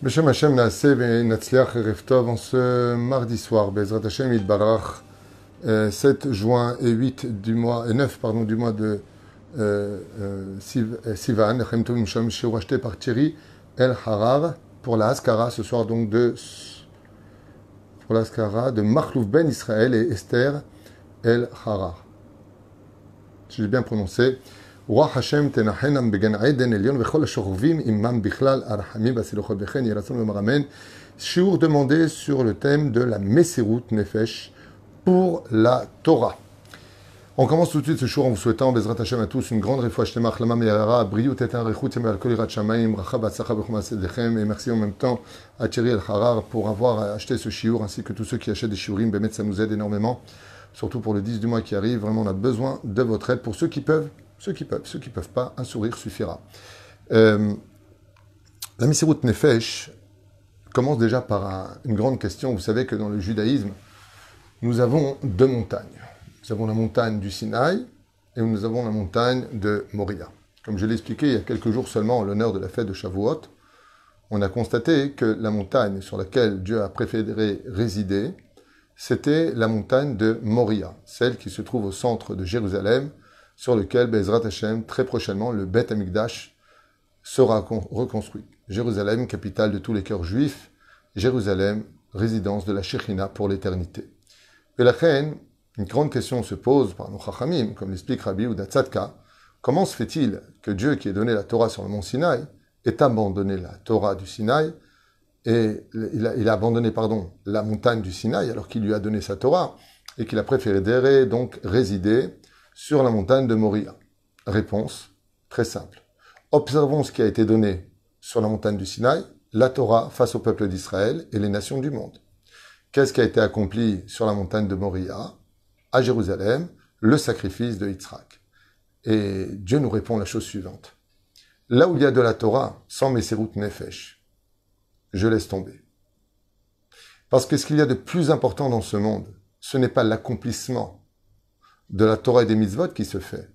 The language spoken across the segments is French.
Beshem Hashem En ce mardi soir, Bezrat Hashem Barach, 7 euh, juin et 8 du mois, et 9 pardon, du mois de euh, euh, euh Sivan, Shom, racheté par Thierry El Harar pour la Askara ce soir donc de pour la Askara de Mahlouf Ben Israël et Esther El Harar. Si j'ai bien prononcé, רוח השם תנחנם begen עדן elion, vechol השוכבים עמם בכלל הרחמים והסילוחות וכן יהי רצון לומר demandé sur le thème de la Messirut Nefesh pour la Torah. On commence tout de suite ce jour en vous souhaitant, Bezrat Hashem à tous, une grande réfoua de Chlama Meyara, Briou Tetan Rechut, Yemel Kol Yirat Shamaim, Rachab Atzacha Bechuma et merci en même temps à Thierry El Harar pour avoir acheté ce Shiur ainsi que tous ceux qui achètent des Shiurim. Bémet, ça nous aide énormément, surtout pour le 10 du mois qui arrive, vraiment on a besoin de votre aide. Pour ceux qui peuvent, ceux qui peuvent, ceux qui ne peuvent pas, un sourire suffira. Euh, la Misirut Nefesh commence déjà par une grande question. Vous savez que dans le judaïsme, nous avons deux montagnes. Nous avons la montagne du Sinaï et nous avons la montagne de Moria. Comme je l'ai expliqué il y a quelques jours seulement en l'honneur de la fête de Shavuot, on a constaté que la montagne sur laquelle Dieu a préféré résider, c'était la montagne de Moria, celle qui se trouve au centre de Jérusalem, sur lequel Bezrat ben, Hashem, très prochainement, le Beth Amikdash sera reconstruit. Jérusalem, capitale de tous les cœurs juifs, Jérusalem, résidence de la Shekhinah pour l'éternité. Et la reine, une grande question se pose par nos Chachamim, comme l'explique Rabbi ou comment se fait-il que Dieu qui ait donné la Torah sur le mont Sinaï ait abandonné la Torah du Sinaï et il a, abandonné pardon la montagne du Sinaï alors qu'il lui a donné sa Torah et qu'il a préféré donc résider sur la montagne de Moria Réponse très simple. Observons ce qui a été donné sur la montagne du Sinaï, la Torah face au peuple d'Israël et les nations du monde. Qu'est-ce qui a été accompli sur la montagne de Moria, à Jérusalem, le sacrifice de Yitzhak Et Dieu nous répond la chose suivante. Là où il y a de la Torah, sans mes routes Nefesh, je laisse tomber. Parce que ce qu'il y a de plus important dans ce monde, ce n'est pas l'accomplissement de la Torah et des mitzvot qui se fait,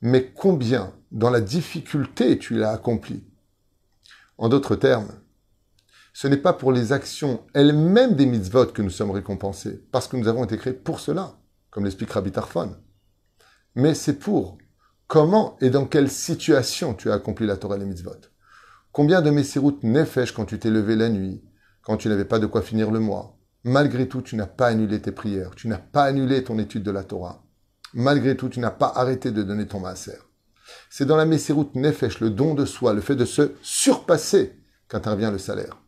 mais combien dans la difficulté tu l'as accompli. En d'autres termes, ce n'est pas pour les actions elles-mêmes des mitzvot que nous sommes récompensés, parce que nous avons été créés pour cela, comme l'explique Rabbi Tarfon. Mais c'est pour comment et dans quelle situation tu as accompli la Torah et les mitzvot. Combien de Messirut nefesh quand tu t'es levé la nuit, quand tu n'avais pas de quoi finir le mois, Malgré tout, tu n'as pas annulé tes prières, tu n'as pas annulé ton étude de la Torah. Malgré tout, tu n'as pas arrêté de donner ton maaser. C'est dans la Messirut Nefesh, le don de soi, le fait de se surpasser qu'intervient le salaire.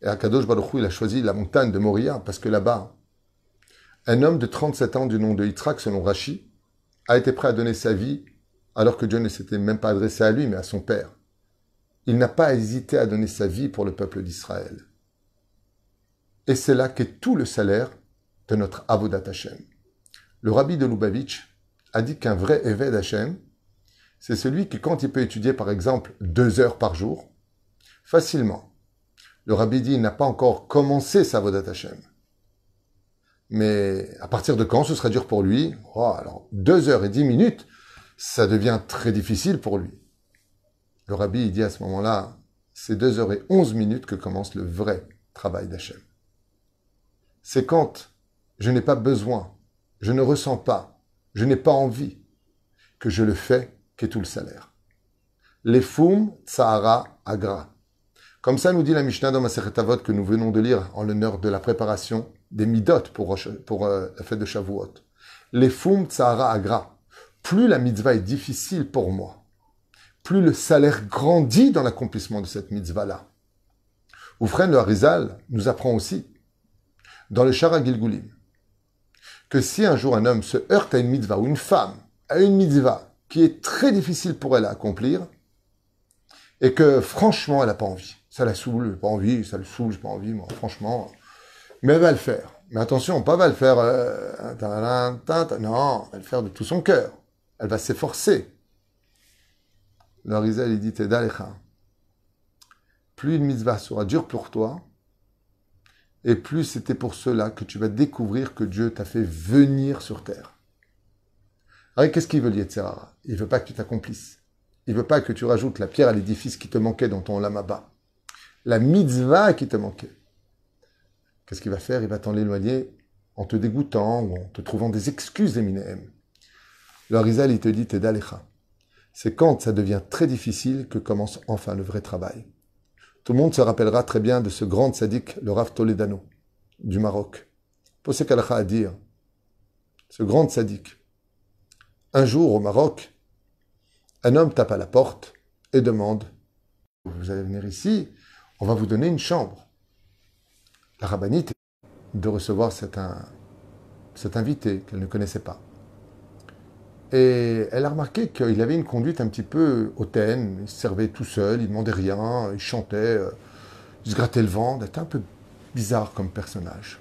Et Akadosh Baruch Hu, il a choisi la montagne de Moria parce que là-bas, un homme de 37 ans du nom de Yitzhak, selon Rashi, a été prêt à donner sa vie alors que Dieu ne s'était même pas adressé à lui, mais à son père. Il n'a pas hésité à donner sa vie pour le peuple d'Israël et c'est là qu'est tout le salaire de notre Avodat Hashem. Le rabbi de Lubavitch a dit qu'un vrai évêque Hashem, c'est celui qui, quand il peut étudier par exemple deux heures par jour, facilement, le rabbi dit n'a pas encore commencé sa Avodat Hashem. Mais à partir de quand ce sera dur pour lui oh, Alors, deux heures et dix minutes, ça devient très difficile pour lui. Le rabbi dit à ce moment-là, c'est deux heures et onze minutes que commence le vrai travail d'Hachem c'est quand je n'ai pas besoin, je ne ressens pas, je n'ai pas envie que je le fais, qu'est tout le salaire. Les foum tsahara agra. Comme ça nous dit la Mishnah dans Maseret que nous venons de lire en l'honneur de la préparation des midot pour, pour euh, la fête de Shavuot. Les foum tsahara agra. Plus la mitzvah est difficile pour moi, plus le salaire grandit dans l'accomplissement de cette mitzvah-là. Oufren le Harizal nous apprend aussi dans le Shara Gilgulim, que si un jour un homme se heurte à une mitzvah ou une femme à une mitzvah qui est très difficile pour elle à accomplir et que franchement elle n'a pas envie, ça la saoule, pas envie, ça le saoule, pas envie, moi, franchement, mais elle va le faire. Mais attention, pas va le faire, euh, non, elle va le faire de tout son cœur. Elle va s'efforcer. L'Orizel dit il dit, plus une mitzvah sera dure pour toi, et plus c'était pour cela que tu vas découvrir que Dieu t'a fait venir sur terre. Alors qu'est-ce qu'il veut Yetzirara Il veut pas que tu t'accomplisses. Il veut pas que tu rajoutes la pierre à l'édifice qui te manquait dans ton lamaba. La mitzvah qui te manquait. Qu'est-ce qu'il va faire Il va t'en éloigner en te dégoûtant ou en te trouvant des excuses, Eminem. Le Rizal, il te dit T'es d'Alecha. C'est quand ça devient très difficile que commence enfin le vrai travail. Tout le monde se rappellera très bien de ce grand sadique, le Rav Toledano, du Maroc. Posez Alcha à dire, ce grand sadique, un jour au Maroc, un homme tape à la porte et demande Vous allez venir ici, on va vous donner une chambre. La rabbinite de recevoir un, cet invité qu'elle ne connaissait pas. Et elle a remarqué qu'il avait une conduite un petit peu hautaine. Il se servait tout seul, il ne demandait rien, il chantait, euh, il se grattait le ventre. était un peu bizarre comme personnage.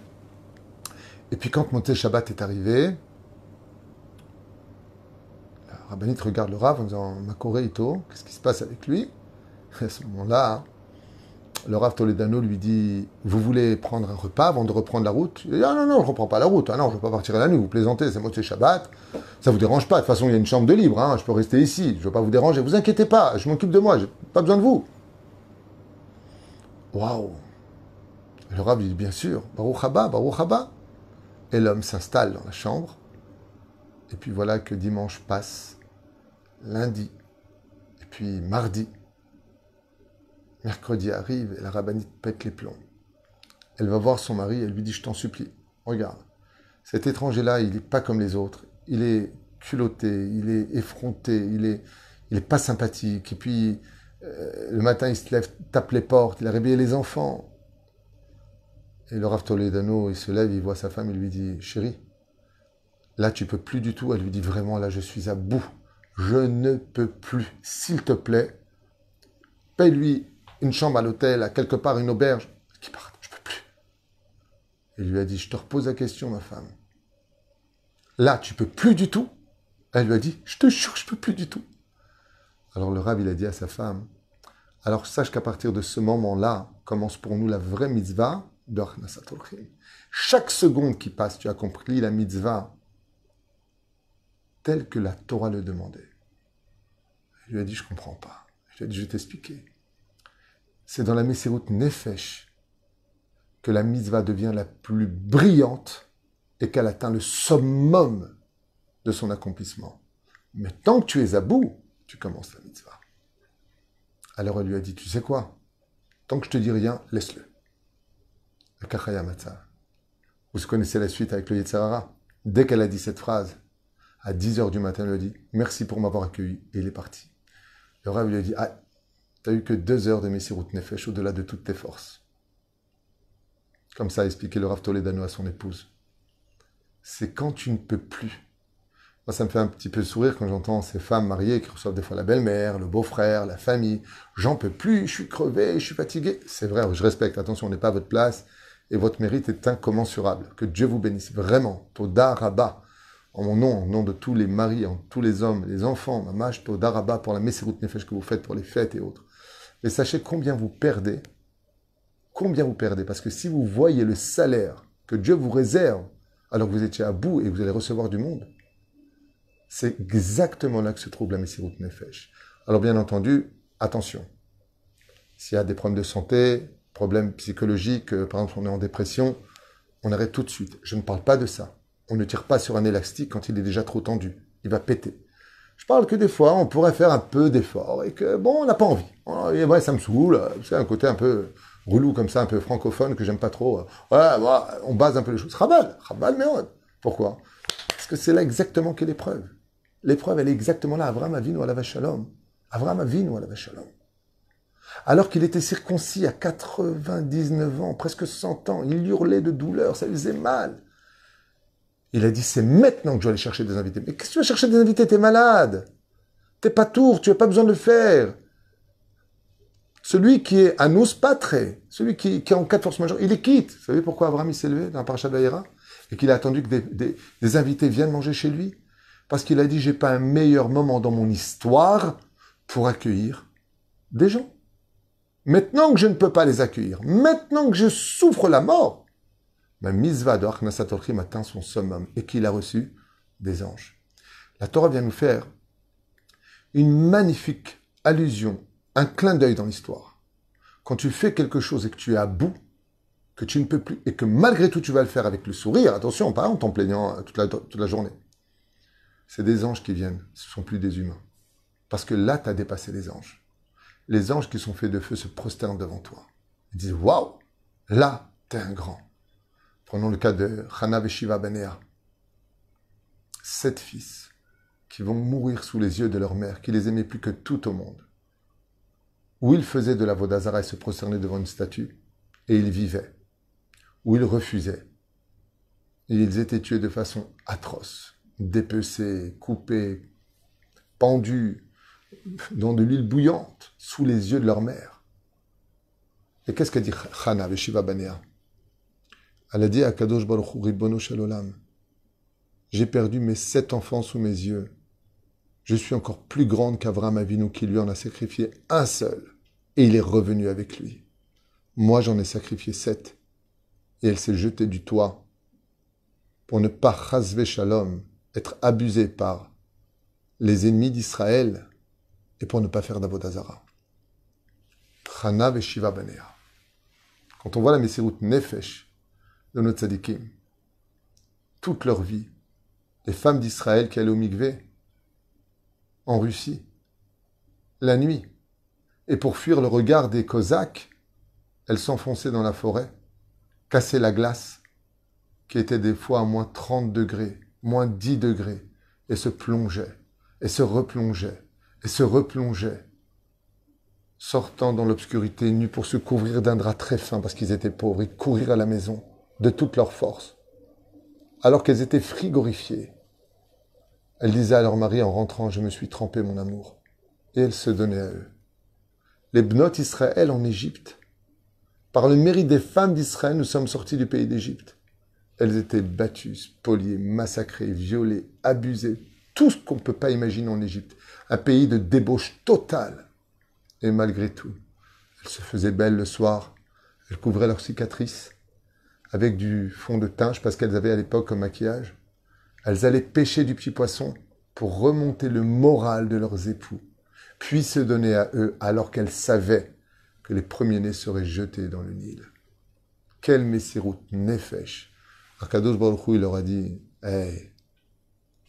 Et puis quand Montez Shabbat est arrivé, la rabbinite regarde le Rav en disant Makoré qu'est-ce qui se passe avec lui et À ce moment-là, hein le Rav Toledano lui dit Vous voulez prendre un repas avant de reprendre la route Il dit Ah non, non, je ne reprends pas la route. Ah non, je ne veux pas partir à la nuit. Vous plaisantez, c'est moitié Shabbat. Ça ne vous dérange pas. De toute façon, il y a une chambre de libre. Hein. Je peux rester ici. Je ne veux pas vous déranger. Vous inquiétez pas. Je m'occupe de moi. Je pas besoin de vous. Waouh Le Rav lui dit Bien sûr. Baruch Haba, Baruch Haba. Et l'homme s'installe dans la chambre. Et puis voilà que dimanche passe, lundi, et puis mardi. Mercredi arrive et la rabbinite pète les plombs. Elle va voir son mari et lui dit Je t'en supplie, regarde, cet étranger-là, il n'est pas comme les autres. Il est culotté, il est effronté, il est, pas sympathique. Et puis, euh, le matin, il se lève, tape les portes, il a réveillé les enfants. Et le Rav Toledano, il se lève, il voit sa femme, il lui dit Chérie, là, tu peux plus du tout. Elle lui dit Vraiment, là, je suis à bout. Je ne peux plus. S'il te plaît, paye lui une chambre à l'hôtel, à quelque part une auberge. Qui part, je peux plus. Il lui a dit, je te repose la question, ma femme. Là, tu peux plus du tout. Elle lui a dit, je te jure, je peux plus du tout. Alors le rab, il a dit à sa femme, alors sache qu'à partir de ce moment-là, commence pour nous la vraie mitzvah de Chaque seconde qui passe, tu as compris, la mitzvah telle que la Torah le demandait. Elle lui a dit, je comprends pas. Je lui ai dit, je vais t'expliquer. C'est dans la Messie-Route Nefesh que la mitzvah devient la plus brillante et qu'elle atteint le summum de son accomplissement. Mais tant que tu es à bout, tu commences la mitzvah. Alors elle lui a dit, tu sais quoi Tant que je te dis rien, laisse-le. Vous connaissez la suite avec le Yitzhara. Dès qu'elle a dit cette phrase, à 10h du matin, elle lui a dit Merci pour m'avoir accueilli. Et il est parti. Le rêve lui a dit ah, tu eu que deux heures de Messirut Nefesh au-delà de toutes tes forces. Comme ça a expliqué le Rav Toledano à son épouse. C'est quand tu ne peux plus. Moi, ça me fait un petit peu sourire quand j'entends ces femmes mariées qui reçoivent des fois la belle-mère, le beau-frère, la famille. J'en peux plus, je suis crevé, je suis fatigué. C'est vrai, je respecte. Attention, on n'est pas à votre place et votre mérite est incommensurable. Que Dieu vous bénisse vraiment. En mon nom, en nom de tous les maris, en tous les hommes, les enfants, ma mâche, Toda pour la Messiroute Nefesh que vous faites pour les fêtes et autres. Et sachez combien vous perdez. Combien vous perdez. Parce que si vous voyez le salaire que Dieu vous réserve alors que vous étiez à bout et que vous allez recevoir du monde, c'est exactement là que se trouve la Messirut Nefesh. Alors bien entendu, attention. S'il y a des problèmes de santé, problèmes psychologiques, euh, par exemple on est en dépression, on arrête tout de suite. Je ne parle pas de ça. On ne tire pas sur un élastique quand il est déjà trop tendu. Il va péter. Je parle que des fois, on pourrait faire un peu d'effort et que, bon, on n'a pas envie. Oh, et ouais, ça me saoule. C'est un côté un peu relou comme ça, un peu francophone que j'aime pas trop. Ouais, on base un peu les choses. Rabal, Rabal mais Pourquoi Parce que c'est là exactement qu'est l'épreuve. L'épreuve, elle est exactement là. Avram à la Vashalom. Avram à la l'homme. Alors qu'il était circoncis à 99 ans, presque 100 ans, il hurlait de douleur, ça lui faisait mal. Il a dit, c'est maintenant que je vais aller chercher des invités. Mais qu'est-ce que tu vas chercher des invités T'es malade. T'es pas tour, tu n'as pas besoin de le faire. Celui qui est à nous patre, celui qui, est en cas de force majeure, il est quitte. Vous savez pourquoi Abraham s'est levé dans un parachat d'Aïra et qu'il a attendu que des, des, invités viennent manger chez lui Parce qu'il a dit, j'ai pas un meilleur moment dans mon histoire pour accueillir des gens. Maintenant que je ne peux pas les accueillir, maintenant que je souffre la mort, la Mizva de Achnasat atteint son summum et qu'il a reçu des anges. La Torah vient nous faire une magnifique allusion, un clin d'œil dans l'histoire. Quand tu fais quelque chose et que tu es à bout, que tu ne peux plus, et que malgré tout tu vas le faire avec le sourire, attention, pas en t'en plaignant euh, toute la, toute la journée, c'est des anges qui viennent, ce ne sont plus des humains. Parce que là, tu as dépassé les anges. Les anges qui sont faits de feu se prosternent devant toi. Ils disent Waouh, là, tu es un grand. Prenons le cas de Hana et Banea. Sept fils qui vont mourir sous les yeux de leur mère, qui les aimait plus que tout au monde. Où ils faisaient de la Vodazara et se prosternaient devant une statue, et ils vivaient. Où ils refusaient. Et ils étaient tués de façon atroce, dépecés, coupés, pendus, dans de l'huile bouillante, sous les yeux de leur mère. Et qu'est-ce qu'a dit Hana elle a dit à Kadosh Baruch Shalolam, j'ai perdu mes sept enfants sous mes yeux. Je suis encore plus grande qu'Avram Avinu qui lui en a sacrifié un seul, et il est revenu avec lui. Moi j'en ai sacrifié sept, et elle s'est jetée du toit pour ne pas shalom, être abusée par les ennemis d'Israël et pour ne pas faire d'Avodazara. Shiva Quand on voit la Nefesh, de notre tzadikim. Toute leur vie, les femmes d'Israël qui allaient au Mikvé, en Russie, la nuit, et pour fuir le regard des Cosaques, elles s'enfonçaient dans la forêt, cassaient la glace, qui était des fois à moins 30 degrés, moins 10 degrés, et se plongeaient, et se replongeaient, et se replongeaient, sortant dans l'obscurité nue pour se couvrir d'un drap très fin parce qu'ils étaient pauvres et courir à la maison de toutes leurs forces. Alors qu'elles étaient frigorifiées, elles disaient à leur mari en rentrant Je me suis trempé, mon amour. Et elles se donnaient à eux. Les Bnot Israël en Égypte, par le mérite des femmes d'Israël, nous sommes sortis du pays d'Égypte. Elles étaient battues, spoliées, massacrées, violées, abusées, tout ce qu'on ne peut pas imaginer en Égypte. Un pays de débauche totale. Et malgré tout, elles se faisaient belles le soir, elles couvraient leurs cicatrices, avec du fond de teint, parce qu'elles avaient à l'époque un maquillage. Elles allaient pêcher du petit poisson pour remonter le moral de leurs époux, puis se donner à eux alors qu'elles savaient que les premiers-nés seraient jetés dans le Nil. Quel messirut nefesh Arkados Baruch il leur a dit Hey,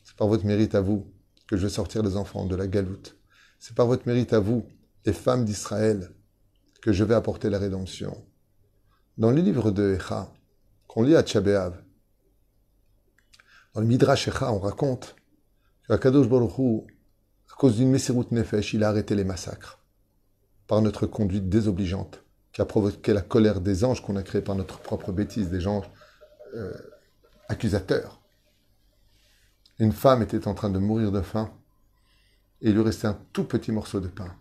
c'est par votre mérite à vous que je vais sortir les enfants de la galoute. C'est par votre mérite à vous, les femmes d'Israël, que je vais apporter la rédemption. Dans le livre de Echa, on lit à Tchabéav. Dans le Midrash on raconte que Kadosh Baruchou, à cause d'une Messirut Nefesh, il a arrêté les massacres par notre conduite désobligeante qui a provoqué la colère des anges qu'on a créée par notre propre bêtise, des gens euh, accusateurs. Une femme était en train de mourir de faim et il lui restait un tout petit morceau de pain.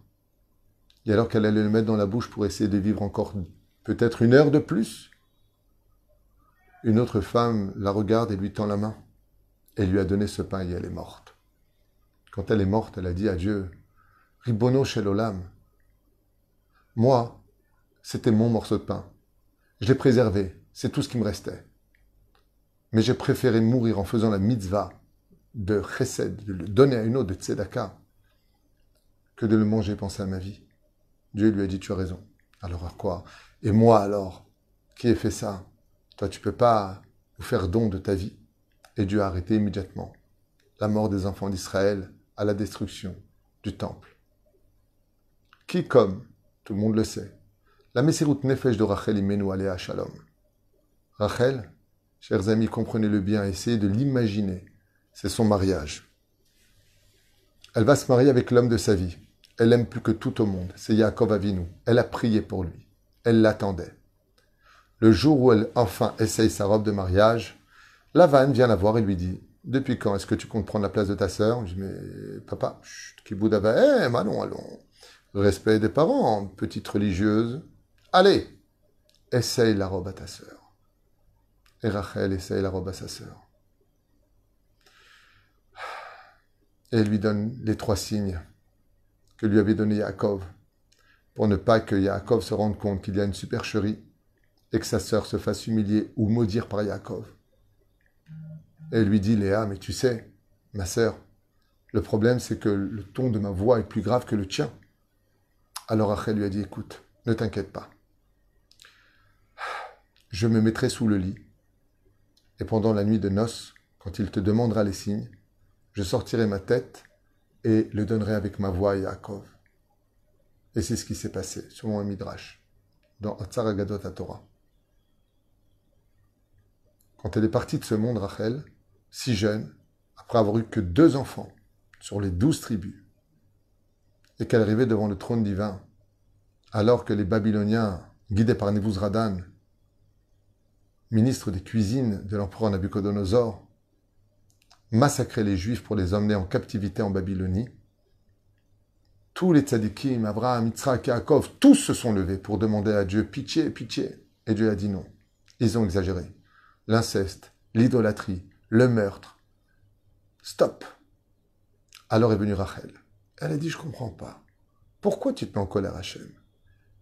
Et alors qu'elle allait le mettre dans la bouche pour essayer de vivre encore peut-être une heure de plus, une autre femme la regarde et lui tend la main. Elle lui a donné ce pain et elle est morte. Quand elle est morte, elle a dit à Dieu, Ribono Shelolam, moi, c'était mon morceau de pain. Je l'ai préservé, c'est tout ce qui me restait. Mais j'ai préféré mourir en faisant la mitzvah de chesed, de le donner à une autre de tzedaka, que de le manger et penser à ma vie. Dieu lui a dit, tu as raison. Alors à quoi Et moi alors, qui ai fait ça tu tu peux pas vous faire don de ta vie. Et Dieu a arrêté immédiatement la mort des enfants d'Israël à la destruction du temple. Qui comme, tout le monde le sait, la Messirut Nefesh de Rachel Imenu à Shalom. Rachel, chers amis, comprenez-le bien, essayez de l'imaginer. C'est son mariage. Elle va se marier avec l'homme de sa vie. Elle aime plus que tout au monde. C'est Yaakov Avinu. Elle a prié pour lui. Elle l'attendait. Le jour où elle enfin essaye sa robe de mariage, Lavanne vient la voir et lui dit Depuis quand est-ce que tu comptes prendre la place de ta sœur Je Mais papa, qui va eh, allons, allons. Respect des parents, petite religieuse. Allez, essaye la robe à ta sœur. Et Rachel essaye la robe à sa sœur. Et elle lui donne les trois signes que lui avait donné Yaakov, pour ne pas que Yaakov se rende compte qu'il y a une supercherie et que sa sœur se fasse humilier ou maudire par Yaakov. elle lui dit, Léa, mais tu sais, ma sœur, le problème c'est que le ton de ma voix est plus grave que le tien. Alors après, lui a dit, écoute, ne t'inquiète pas. Je me mettrai sous le lit, et pendant la nuit de noces, quand il te demandera les signes, je sortirai ma tête et le donnerai avec ma voix à Yaakov. Et c'est ce qui s'est passé, selon un midrash, dans Atzaragadot Torah quand elle est partie de ce monde, Rachel, si jeune, après avoir eu que deux enfants sur les douze tribus, et qu'elle arrivait devant le trône divin, alors que les Babyloniens, guidés par Nebuzradan, ministre des cuisines de l'empereur Nabucodonosor, massacraient les Juifs pour les emmener en captivité en Babylonie, tous les tzadikim, Abraham, Yitzhak, Akov, tous se sont levés pour demander à Dieu pitié, pitié. Et Dieu a dit non. Ils ont exagéré l'inceste, l'idolâtrie, le meurtre. Stop. Alors est venue Rachel. Elle a dit, je ne comprends pas. Pourquoi tu te mets en colère, Hachem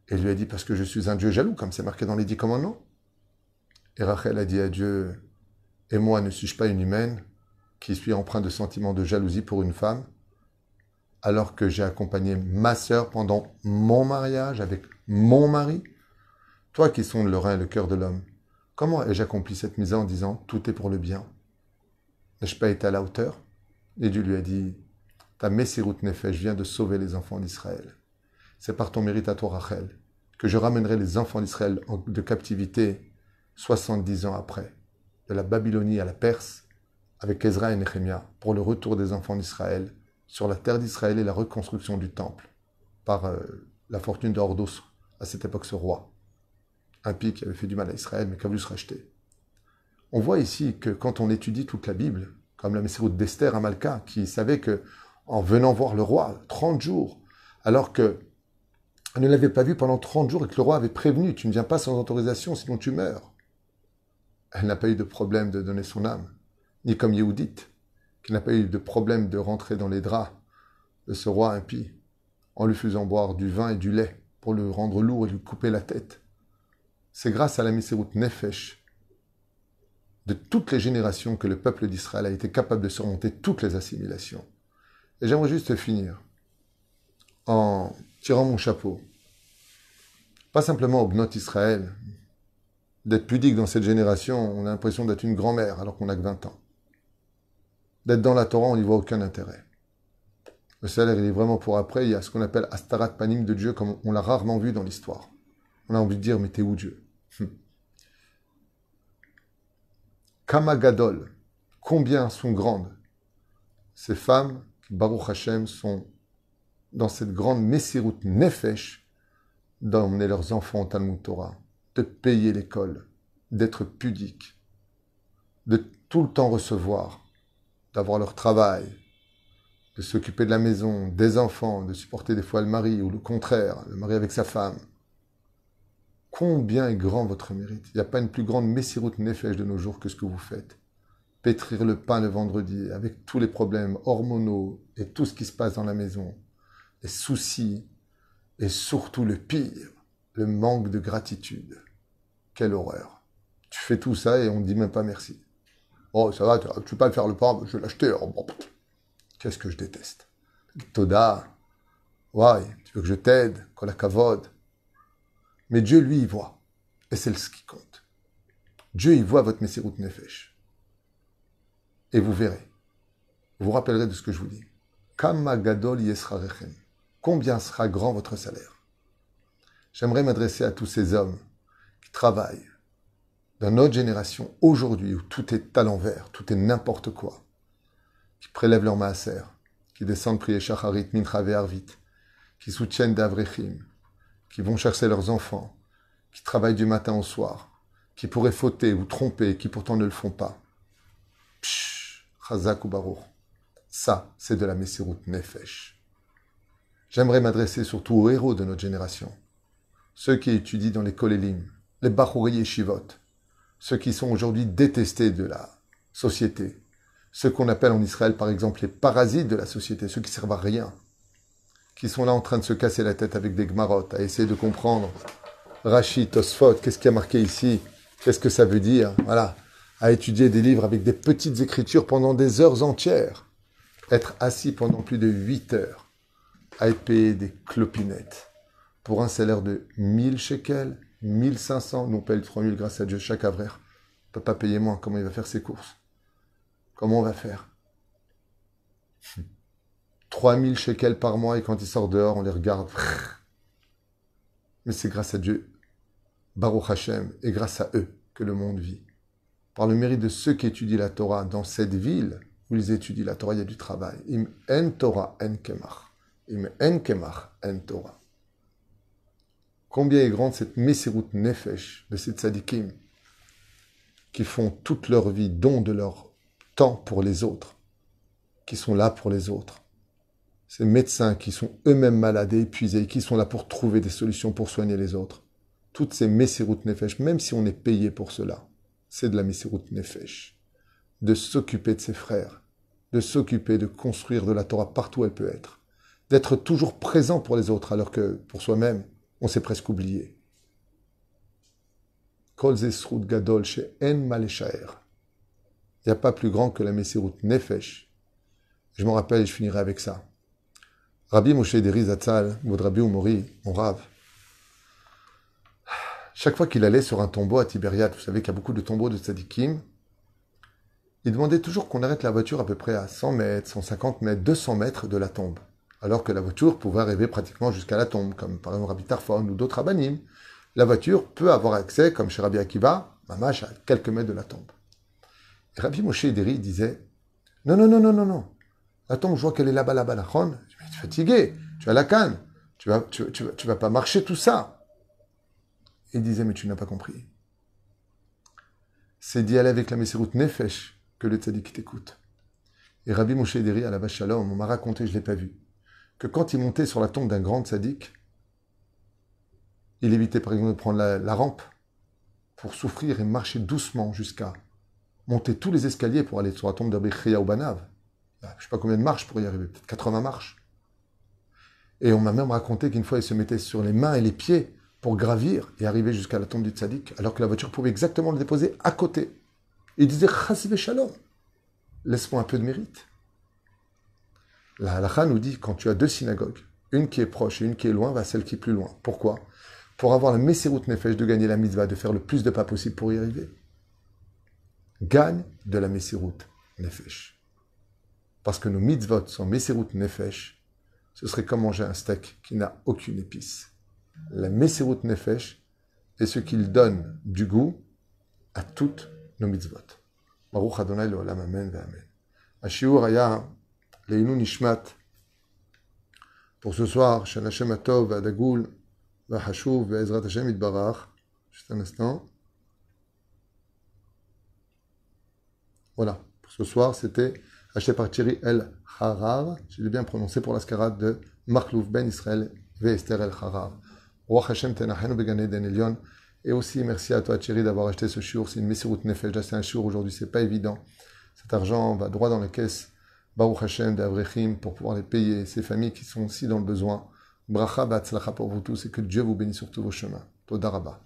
Elle lui a dit, parce que je suis un Dieu jaloux, comme c'est marqué dans les dix commandements. Et Rachel a dit à Dieu, et moi ne suis-je pas une humaine qui suis empreinte de sentiments de jalousie pour une femme, alors que j'ai accompagné ma sœur pendant mon mariage avec mon mari Toi qui sondes le rein et le cœur de l'homme, Comment ai-je accompli cette mise en disant Tout est pour le bien N'ai-je pas été à la hauteur Et Dieu lui a dit Ta route fait, je viens de sauver les enfants d'Israël. C'est par ton mérite à toi, Rachel, que je ramènerai les enfants d'Israël de captivité 70 ans après, de la Babylonie à la Perse, avec Ezra et Nehemia, pour le retour des enfants d'Israël sur la terre d'Israël et la reconstruction du temple par euh, la fortune d'Ordos, à cette époque ce roi un qui avait fait du mal à Israël, mais qui a voulu se racheter. On voit ici que quand on étudie toute la Bible, comme la Messérute d'Esther à Malka, qui savait que, en venant voir le roi, 30 jours, alors que ne l'avait pas vu pendant 30 jours et que le roi avait prévenu, tu ne viens pas sans autorisation, sinon tu meurs. Elle n'a pas eu de problème de donner son âme, ni comme Yehudite, qui n'a pas eu de problème de rentrer dans les draps de ce roi impie, en lui faisant boire du vin et du lait pour le rendre lourd et lui couper la tête c'est grâce à la miséroute Nefesh de toutes les générations que le peuple d'Israël a été capable de surmonter toutes les assimilations. Et j'aimerais juste finir en tirant mon chapeau, pas simplement au Gnot Israël, d'être pudique dans cette génération, on a l'impression d'être une grand-mère alors qu'on n'a que 20 ans. D'être dans la Torah, on n'y voit aucun intérêt. Le salaire, il est vraiment pour après. Il y a ce qu'on appelle Astarat Panim de Dieu, comme on l'a rarement vu dans l'histoire on a envie de dire, mais t'es où Dieu hum. Kamagadol, combien sont grandes ces femmes qui, Baruch Hashem, sont dans cette grande messiroute nefesh d'emmener leurs enfants au Talmud Torah, de payer l'école, d'être pudiques, de tout le temps recevoir, d'avoir leur travail, de s'occuper de la maison, des enfants, de supporter des fois le mari ou le contraire, le mari avec sa femme, Combien est grand votre mérite Il n'y a pas une plus grande messiroute nefesh de nos jours que ce que vous faites. Pétrir le pain le vendredi avec tous les problèmes hormonaux et tout ce qui se passe dans la maison, les soucis et surtout le pire, le manque de gratitude. Quelle horreur. Tu fais tout ça et on ne dit même pas merci. Oh, ça va, tu ne peux pas faire le pain, je vais l'acheter. Oh, Qu'est-ce que je déteste. Toda, ouais, tu veux que je t'aide, kolakavod, mais Dieu, lui, y voit. Et c'est ce qui compte. Dieu y voit votre Messirut Nefesh. Et vous verrez. Vous vous rappellerez de ce que je vous dis. Combien sera grand votre salaire J'aimerais m'adresser à tous ces hommes qui travaillent dans notre génération aujourd'hui où tout est à l'envers, tout est n'importe quoi, qui prélèvent leur maaser, qui descendent prier shacharit, min arvit, qui soutiennent d'avrechim, qui vont chercher leurs enfants, qui travaillent du matin au soir, qui pourraient fauter ou tromper, qui pourtant ne le font pas. Psh, Khazak ou Baruch. Ça, c'est de la Messirut Nefesh. J'aimerais m'adresser surtout aux héros de notre génération, ceux qui étudient dans les Kolélim, les Bahouri et ceux qui sont aujourd'hui détestés de la société, ceux qu'on appelle en Israël par exemple les parasites de la société, ceux qui servent à rien, qui sont là en train de se casser la tête avec des gmarottes, à essayer de comprendre Rachid, Tosfot, qu'est-ce qui a marqué ici, qu'est-ce que ça veut dire, voilà, à étudier des livres avec des petites écritures pendant des heures entières, être assis pendant plus de 8 heures, à payer des clopinettes pour un salaire de 1000 shekels, 1500, nous on paye 3000 grâce à Dieu chaque avraire. On peut pas payer moins, comment il va faire ses courses Comment on va faire 3000 shekels par mois et quand ils sortent dehors, on les regarde. Mais c'est grâce à Dieu, Baruch Hashem, et grâce à eux que le monde vit. Par le mérite de ceux qui étudient la Torah dans cette ville où ils étudient la Torah, il y a du travail. Im en Torah en kemach. Im en kemach en Torah. Combien est grande cette Messirut Nefesh de ces tzadikim qui font toute leur vie don de leur temps pour les autres, qui sont là pour les autres ces médecins qui sont eux-mêmes malades et épuisés, qui sont là pour trouver des solutions pour soigner les autres. Toutes ces Messirut Nefesh, même si on est payé pour cela, c'est de la Messirut Nefesh. De s'occuper de ses frères, de s'occuper de construire de la Torah partout où elle peut être, d'être toujours présent pour les autres alors que pour soi-même, on s'est presque oublié. Kol Gadol En Il n'y a pas plus grand que la Messirut Nefesh. Je m'en rappelle et je finirai avec ça. Rabbi Moshe Deri Zatzal, Rabbi Umori, mon rave, chaque fois qu'il allait sur un tombeau à Tibériade, vous savez qu'il y a beaucoup de tombeaux de tzadikim, il demandait toujours qu'on arrête la voiture à peu près à 100 mètres, 150 mètres, 200 mètres de la tombe. Alors que la voiture pouvait arriver pratiquement jusqu'à la tombe, comme par exemple Rabbi Tarfon ou d'autres abanim. La voiture peut avoir accès, comme chez Rabbi Akiva, à quelques mètres de la tombe. Rabbi Moshe Deri disait Non, non, non, non, non, non. La tombe, je vois qu'elle est là-bas, là-bas, là-haut, es fatigué, tu as la canne, tu vas, tu, vas pas marcher tout ça. Il disait, mais tu n'as pas compris. C'est d'y aller avec la Messeroute Nefesh que le Tzadik t'écoute. Et Rabbi Moshe Deri à la bachalom on m'a raconté, je ne l'ai pas vu, que quand il montait sur la tombe d'un grand sadique, il évitait par exemple de prendre la, rampe pour souffrir et marcher doucement jusqu'à monter tous les escaliers pour aller sur la tombe d'Abi ou Banav. Je ne sais pas combien de marches pour y arriver, peut-être 80 marches. Et on m'a même raconté qu'une fois, il se mettait sur les mains et les pieds pour gravir et arriver jusqu'à la tombe du tzaddik, alors que la voiture pouvait exactement le déposer à côté. Il disait Chasve Shalom, laisse-moi un peu de mérite. La halakha nous dit quand tu as deux synagogues, une qui est proche et une qui est loin, va celle qui est plus loin. Pourquoi Pour avoir la messeroute Nefesh de gagner la mitzvah, de faire le plus de pas possible pour y arriver. Gagne de la messeroute Nefesh. Parce que nos mitzvot sont messeroute Nefesh ce serait comme manger un steak qui n'a aucune épice. La Messerut Nefesh est ce qu'il donne du goût à toutes nos mitzvot. Baruch Adonai Olam Amen Amen. Ashiur Aya Leinu Nishmat. Pour ce soir, Shana Shem Atov, Adagul, Vahashuv, ezrat Hashem Itbarach. Juste un instant. Voilà. Pour ce soir, c'était acheté par Thierry El Harar, je l'ai bien prononcé pour scarade de Marklouf Ben Israël ve Esther El Harar. Roi Hashem Et aussi, merci à toi Thierry d'avoir acheté ce chiour. C'est une Messirut Nefesh. un chiour aujourd'hui, c'est pas évident. Cet argent va droit dans les caisses Baruch Hashem d'Avrechim pour pouvoir les payer. Ces familles qui sont aussi dans le besoin. Bracha Batzlacha pour vous tous et que Dieu vous bénisse sur tous vos chemins. Todarabah.